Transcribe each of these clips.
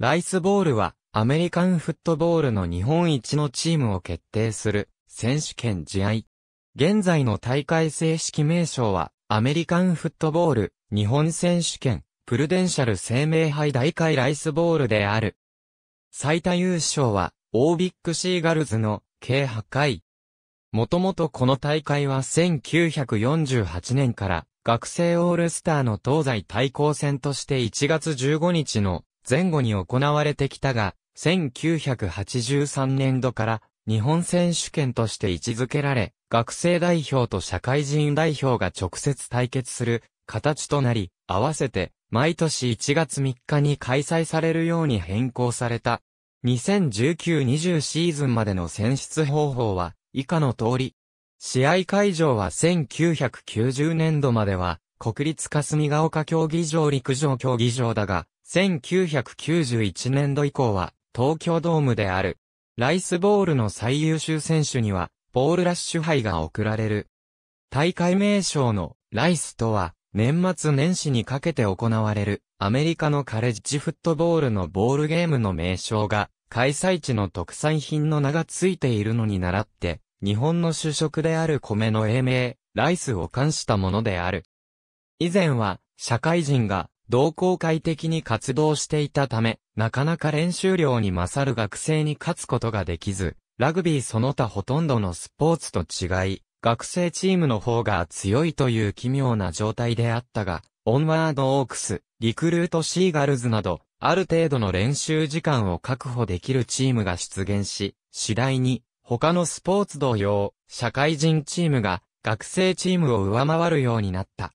ライスボールはアメリカンフットボールの日本一のチームを決定する選手権試合。現在の大会正式名称はアメリカンフットボール日本選手権プルデンシャル生命杯大会ライスボールである。最多優勝はオービックシーガルズの計8回。もともとこの大会は1948年から学生オールスターの東西対抗戦として1月15日の前後に行われてきたが、1983年度から日本選手権として位置づけられ、学生代表と社会人代表が直接対決する形となり、合わせて毎年1月3日に開催されるように変更された。2019-20シーズンまでの選出方法は以下の通り。試合会場は1990年度までは国立霞ヶ丘競技場陸上競技場だが、1991年度以降は、東京ドームである。ライスボールの最優秀選手には、ボールラッシュ杯が贈られる。大会名称のライスとは、年末年始にかけて行われる、アメリカのカレッジフットボールのボールゲームの名称が、開催地の特産品の名が付いているのに倣って、日本の主食である米の英名、ライスを冠したものである。以前は、社会人が同好会的に活動していたため、なかなか練習量に勝る学生に勝つことができず、ラグビーその他ほとんどのスポーツと違い、学生チームの方が強いという奇妙な状態であったが、オンワードオークス、リクルートシーガルズなど、ある程度の練習時間を確保できるチームが出現し、次第に、他のスポーツ同様、社会人チームが学生チームを上回るようになった。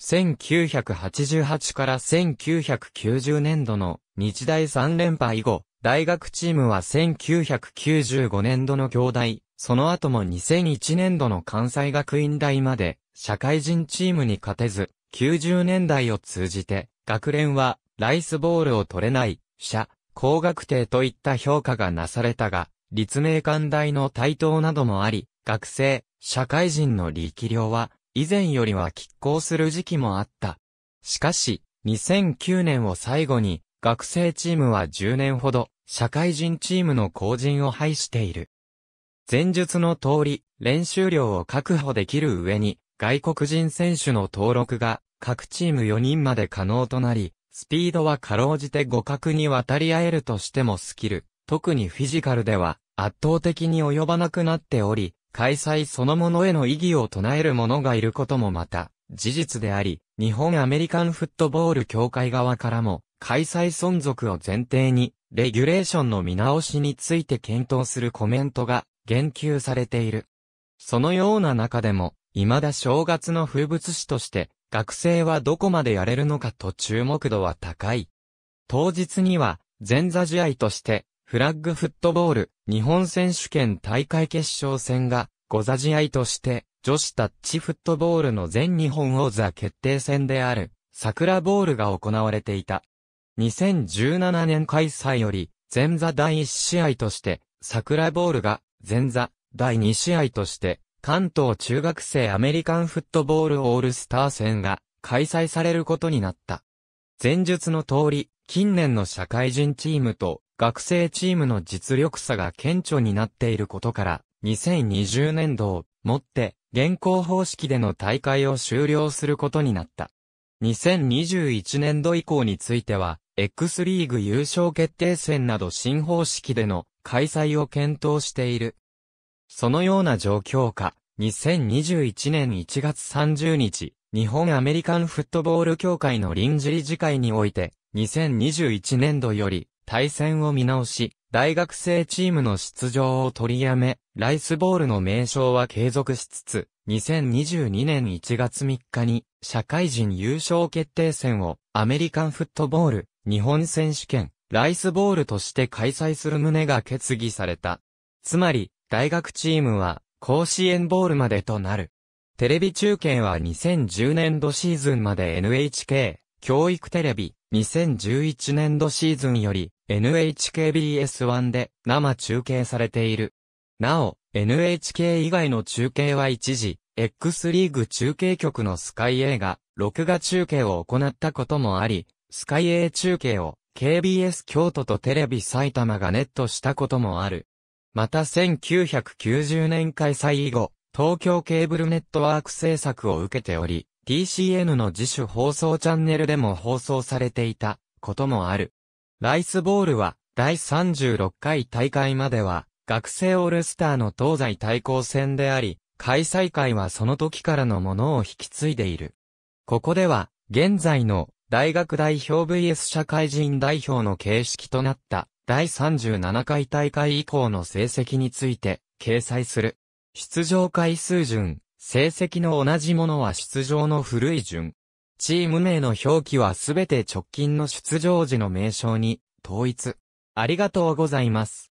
1988から1990年度の日大3連覇以後、大学チームは1995年度の兄弟、その後も2001年度の関西学院大まで、社会人チームに勝てず、90年代を通じて、学連は、ライスボールを取れない、社、工学定といった評価がなされたが、立命館大の台頭などもあり、学生、社会人の力量は、以前よりは拮抗する時期もあった。しかし、2009年を最後に、学生チームは10年ほど、社会人チームの後陣を排している。前述の通り、練習量を確保できる上に、外国人選手の登録が、各チーム4人まで可能となり、スピードはかろうじて互角に渡り合えるとしてもスキル、特にフィジカルでは、圧倒的に及ばなくなっており、開催そのものへの意義を唱える者がいることもまた、事実であり、日本アメリカンフットボール協会側からも、開催存続を前提に、レギュレーションの見直しについて検討するコメントが言及されている。そのような中でも、未だ正月の風物詩として、学生はどこまでやれるのかと注目度は高い。当日には、前座試合として、フラッグフットボール、日本選手権大会決勝戦が、ご座試合として、女子タッチフットボールの全日本王座決定戦である、桜ボールが行われていた。2017年開催より、前座第1試合として、桜ボールが、前座、第2試合として、関東中学生アメリカンフットボールオールスター戦が、開催されることになった。前述の通り、近年の社会人チームと学生チームの実力差が顕著になっていることから、2020年度をもって現行方式での大会を終了することになった。2021年度以降については、X リーグ優勝決定戦など新方式での開催を検討している。そのような状況下、2021年1月30日、日本アメリカンフットボール協会の臨時理事会において、2021年度より、対戦を見直し、大学生チームの出場を取りやめ、ライスボールの名称は継続しつつ、2022年1月3日に、社会人優勝決定戦を、アメリカンフットボール、日本選手権、ライスボールとして開催する旨が決議された。つまり、大学チームは、甲子園ボールまでとなる。テレビ中継は2010年度シーズンまで NHK、教育テレビ、2011年度シーズンより、NHKBS1 で生中継されている。なお、NHK 以外の中継は一時、X リーグ中継局のスカイ A が、録画中継を行ったこともあり、スカイ A 中継を KBS 京都とテレビ埼玉がネットしたこともある。また1990年開催以後、東京ケーブルネットワーク制作を受けており、TCN の自主放送チャンネルでも放送されていたこともある。ライスボールは、第36回大会までは、学生オールスターの東西対抗戦であり、開催会はその時からのものを引き継いでいる。ここでは、現在の大学代表 VS 社会人代表の形式となった第37回大会以降の成績について掲載する。出場回数順、成績の同じものは出場の古い順。チーム名の表記はすべて直近の出場時の名称に統一。ありがとうございます。